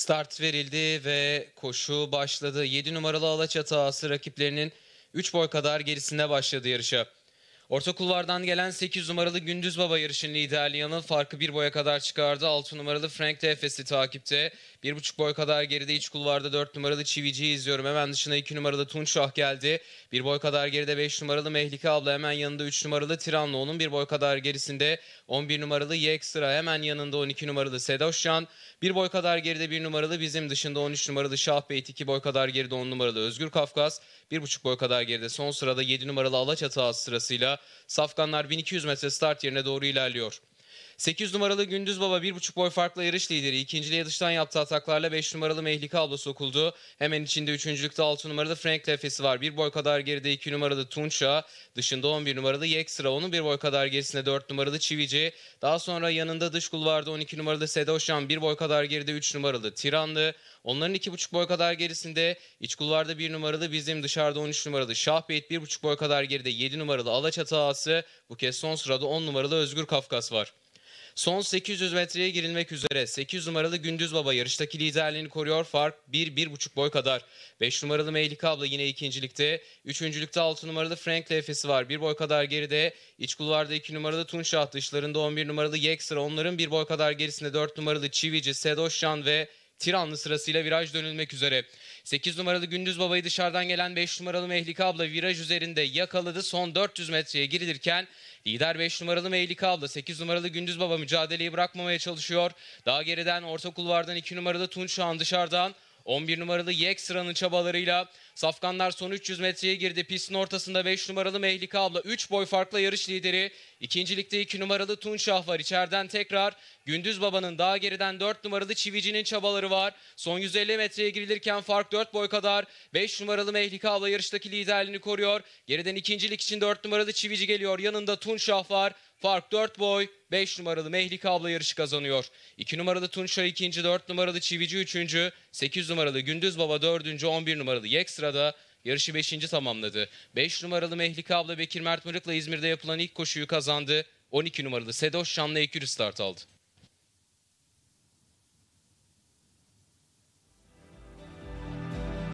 Start verildi ve koşu başladı. 7 numaralı Alaçatı ağası rakiplerinin 3 boy kadar gerisinde başladı yarışa. Orta kulvardan gelen 8 numaralı Gündüz Baba yarışın liderliği farkı bir boya kadar çıkardı. 6 numaralı Frank Tefes'i takipte. 1,5 boy kadar geride iç kulvarda 4 numaralı Çivici'yi izliyorum. Hemen dışına 2 numaralı Tunçah geldi. 1 boy kadar geride 5 numaralı Mehlike abla hemen yanında 3 numaralı Tiranlı. Onun 1 boy kadar gerisinde 11 numaralı Yekstra hemen yanında 12 numaralı Sedoşcan. 1 boy kadar geride 1 numaralı bizim dışında 13 numaralı Şahbeyt. 2 boy kadar geride 10 numaralı Özgür Kafkas. 1,5 boy kadar geride son sırada 7 numaralı Alaçatı sırasıyla safkanlar 1200 metre start yerine doğru ilerliyor. 8 numaralı Gündüz Baba 1.5 boy farkla yarış lideri. İkinciliğe dıştan yaptığı ataklarla 5 numaralı Mehlika abla sokuldu. Hemen içinde üçüncülükte 6 numaralı Frank Lefes'i var. Bir boy kadar geride 2 numaralı Tunça. Dışında 11 numaralı Yekstra. Onun bir boy kadar gerisinde 4 numaralı Çivici. Daha sonra yanında dış kulvarda 12 numaralı Sedoşan. Bir boy kadar geride 3 numaralı Tiranlı. Onların 2.5 boy kadar gerisinde iç kulvarda 1 numaralı bizim dışarıda 13 numaralı Şahbeyt 1.5 boy kadar geride 7 numaralı Alaçatı Ağası bu kez son sırada 10 numaralı Özgür Kafkas var. Son 800 metreye girilmek üzere 8 numaralı Gündüz Baba yarıştaki liderliğini koruyor. Fark 1-1,5 boy kadar. 5 numaralı Melika abla yine ikincilikte. Üçüncülükte 6 numaralı Frank Lefesi var. 1 boy kadar geride. İç kulvarda 2 numaralı Tunşah dışlarında 11 numaralı Yekstra. Onların 1 boy kadar gerisinde 4 numaralı Çivici, Sedoşcan ve Tiranlı sırasıyla viraj dönülmek üzere. 8 numaralı Gündüz Baba'yı dışarıdan gelen 5 numaralı Mehlika abla viraj üzerinde yakaladı. Son 400 metreye girilirken lider 5 numaralı Mehlika abla 8 numaralı Gündüz Baba mücadeleyi bırakmamaya çalışıyor. Daha geriden orta kulvardan 2 numaralı Tunç şu an dışarıdan 11 numaralı Yek sıranın çabalarıyla Safkanlar son 300 metreye girdi. Pistin ortasında 5 numaralı Mehlika abla 3 boy farkla yarış lideri. İkincilikte 2 numaralı Tunşah var. İçeriden tekrar Gündüz Baba'nın daha geriden 4 numaralı Çivici'nin çabaları var. Son 150 metreye girilirken fark 4 boy kadar. 5 numaralı Mehlika abla yarıştaki liderliğini koruyor. Geriden ikincilik için 4 numaralı Çivici geliyor. Yanında Tunşah var. Fark 4 boy, 5 numaralı Mehlika abla yarışı kazanıyor. 2 numaralı Tunçay 2. 4 numaralı Çivici 3. 8 numaralı Gündüz Baba 4. 11 numaralı Yek sırada yarışı 5. tamamladı. 5 numaralı Mehlika abla Bekir Mert Mırık'la İzmir'de yapılan ilk koşuyu kazandı. 12 numaralı Sedoş Şanlı Ekür start aldı.